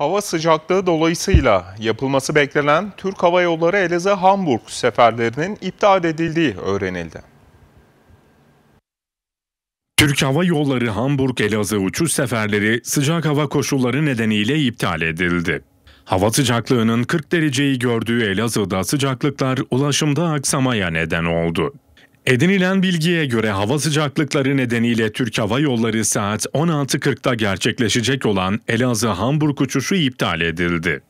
Hava sıcaklığı dolayısıyla yapılması beklenen Türk Hava Yolları Elazığ-Hamburg seferlerinin iptal edildiği öğrenildi. Türk Hava Yolları Hamburg-Elazığ uçuş seferleri sıcak hava koşulları nedeniyle iptal edildi. Hava sıcaklığının 40 dereceyi gördüğü Elazığ'da sıcaklıklar ulaşımda aksamaya neden oldu. Edinilen bilgiye göre hava sıcaklıkları nedeniyle Türk Hava Yolları saat 16.40'da gerçekleşecek olan Elazığ-Hamburg uçuşu iptal edildi.